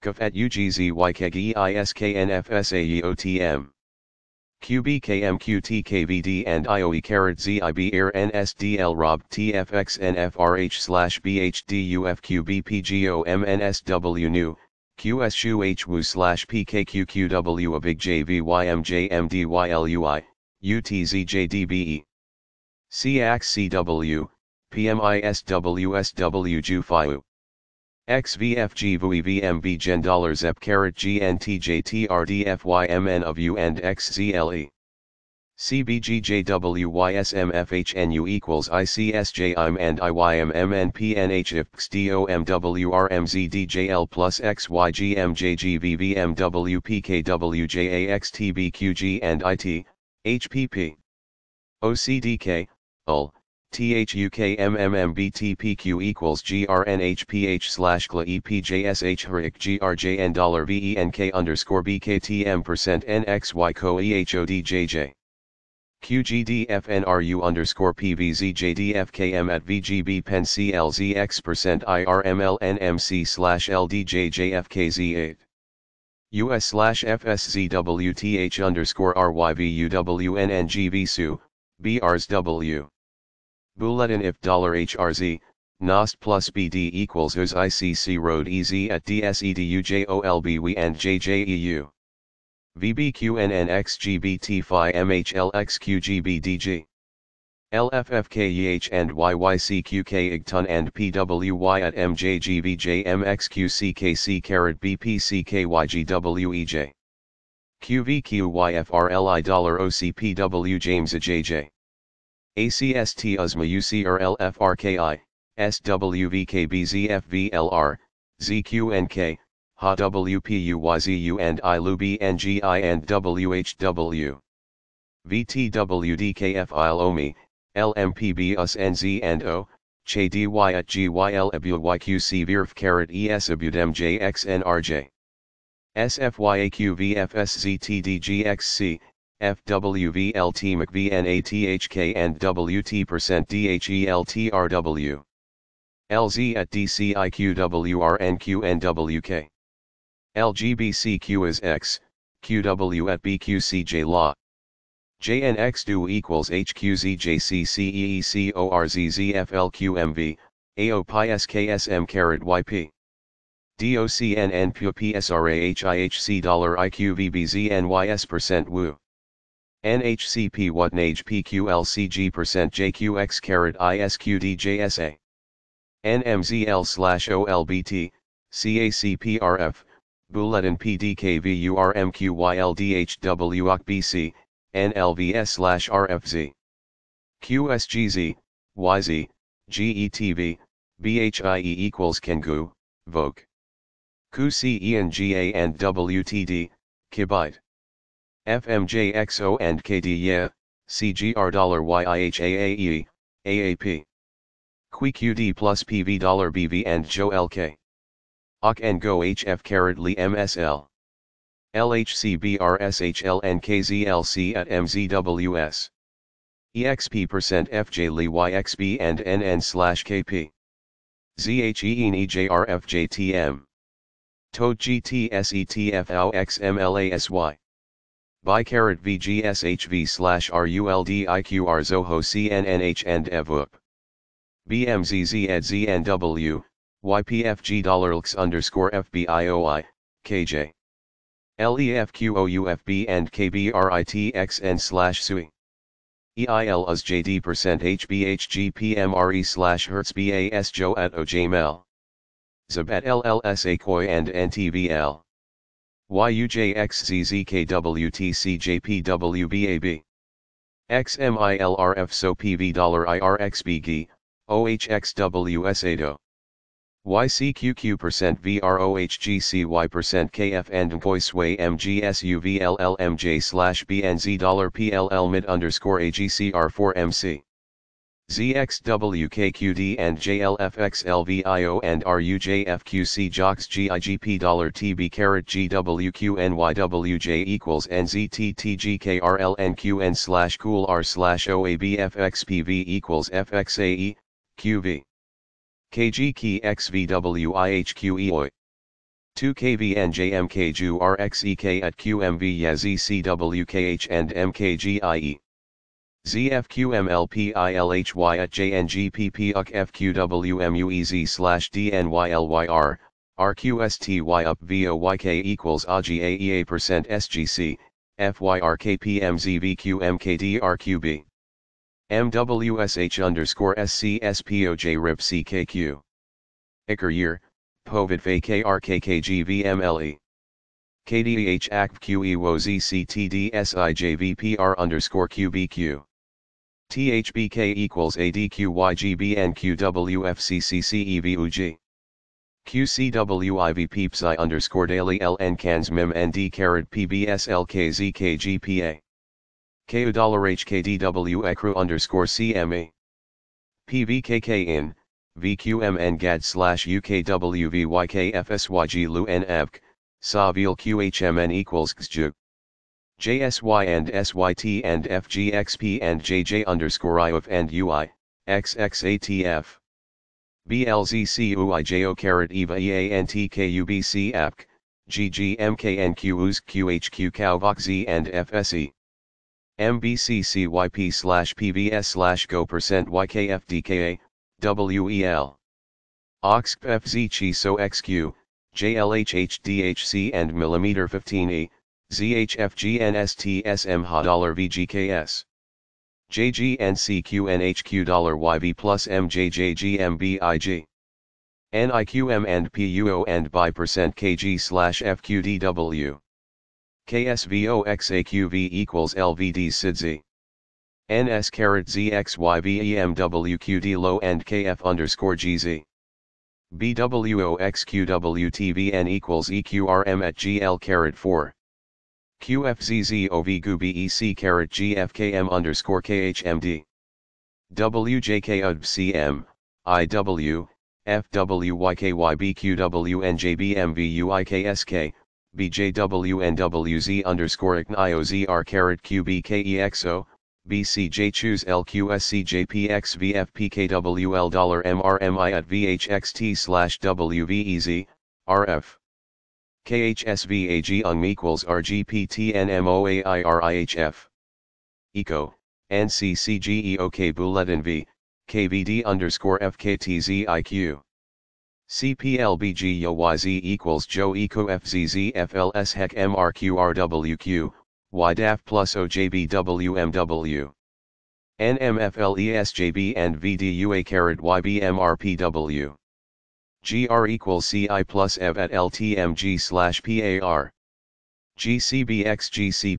Kafat UGZYKGISKNFSAEOTM. QBKMQTKVD and IOE Carrot ZIB air NSDL Rob TFXNFRH slash BHDUFQBPGOMNSW QSU QSUHWU slash PKQQW a big JVYMJMDYLUI UTZJDBE CAXCW PMISWSWJUFIU XVFG Gen dollars EP carrot GNTJTRDFYMN of U and XZLECBGJWYSMFHNU equals ICSJIM and IYMMNPNHIFXDOMWRMZDJL plus XYGMJGVVMWPKWJAXTBQG and IT, HPP. OCDK, THUKMMMBTPQ equals GRNHPH slash GLA HRIC GRJN dollar VENK underscore BKTM percent NXY CO EHODJJ. QGDFNRU underscore PVZJDFKM at VGB PEN CLZX percent IRMLNMC slash LDJJFKZ8. US slash FSZWTH underscore RYVUWNNGVSU, BRSW. Bulletin if $HRZ, NOST plus BD equals US ICC road EZ at DSEDUJOLBW and JJEU. VBQNNXGBTFI MHLXQGBDG. LFFKEH and YYCQK IGTUN and PWY at MJGVJMXQCKC carat BPCKYGWEJ. QVQYFRLI dollar OCPW James AJJ. ACST USMA UCRLFRKI, SWVKBZFVLR, ZQNK, HA WPUYZU and ILUBNGI and WHW. VTWDKFILOMI, LMPBUSNZ and O, CHE DY at GYL ABUYQC VIRF carat ES ABUDMJXNRJ. FWVLT McVNATHK and WT%DHELTRW. LZ at DCIQWRNQ and WK. LGBCQ is X, QW at BQCJ law. JNX do equals HQZJCCEECORZZFLQMV, AOPISKSM carat YP. DOCNNPUPSRAHIHC dollar IQVBZNYS percent NHCP what PQLCG% percent JQX carat ISQDJSA NMZL slash OLBT CACPRF Bulletin PDKVURMQYLDHWOCBC NLVS slash RFZ QSGZ YZ GETV BHIE equals Kengu Vogue QCENGA and WTD Kibite FMJXO and KDYA, CGR dollar YIHAAE, AAP. QQD plus PV dollar BV and JoLK LK. OC and GO HF carrot LI MSL. LHCBRSHL and KZLC at MZWS. EXP percent FJ LI YXB and NN slash KP. ZHE NE JRFJTM. TOGTSETFOXMLASY. By carat VGSHV slash RULDIQR Zoho CNNH and EVUP. BMZZ at ZNW, YPFG $LX underscore FBIOI, KJ. LEFQOUFB and KBRITXN slash SUI. EILAS JD percent HBHGPMRE slash Hertz BAS Joe at OJML. Zabat l l s a Akoi and NTVL. YUJXZZKWTCJPWBAB. XMILRF SOPV dollar IRXBG, OHXWSADO. YCQQ percent VROHGCY percent KF and MGSUVLLMJ slash BNZ dollar PLL mid underscore AGCR4MC. ZXWKQD and JLFXLVIO and RUJFQC JOX GIGP dollar TB carat GWQNYWJ equals NZTTGKRLNQN slash cool R slash OABFXPV equals FXAE, QV. KGKXVWIHQEOI. 2KVNJMKJURXEK at QMV YAZCWKH and MKGIE. ZFQMLPILHY at slash DNYLYR, RQSTY up VOYK equals AGAEA percent SGC, FYRKPMZVQMKDRQB. MWSH underscore SCSPOJ RIP CKQ. Iker year, POVID VKRKKGVMLE. KDH ZCTDSIJVPR underscore QBQ. THBK equals ADQYGBNQWFCCCEVUG. QCWIV underscore daily LN cans mem ND carrot PBSLKZKGPA. KU dollar HKDW ECRU underscore CME. PVKK in, VQMN GAD slash UKWVYKFSYG LU NAVC, SAVIL QHMN equals XJU. JSY and SYT and FGXP and JJ underscore IOF and UI, XXATF. BLZCUIJO carrot EVA EANTKUBC APK, GGMKNQUS QHQ COVOX and FSE. MBCCYP slash PVS slash go percent YKFDKA, WEL. OXP FZCHI XQ, JLHHDHC and millimeter 15E, ZHFGNSTSM HA dollar VGKS JGNCQNHQ dollar YV plus MJJGMBIG NIQM and PUO and by percent KG slash FQDW KSVOXAQV equals LVD SIDZ NS carat ZXYVEMWQD low and KF underscore GZ BWOXQWTVN equals EQRM at GL carat 4 QFZZOV GUBEC carrot GFKM underscore KHMD. WJKUDCM, IW, FWYKYBQWNJBMVUIKSK, BJWNWZ underscore IOZR carrot QBKEXO, BCJ choose LQSCJPXVFPKWL dollar MRMI at VHXT slash WVEZ, RF. KHSVAG equals RGPTNMOAIRIHF. ECO, NCCGEOK Bulletin V, KVD underscore FKTZIQ. equals Joe Eco HEC MRQRWQ, YDAF plus OJBWMW. NMFLESJB and VDUA YBMRPW. GR equals CI plus EV at LTMG slash PAR. GCBX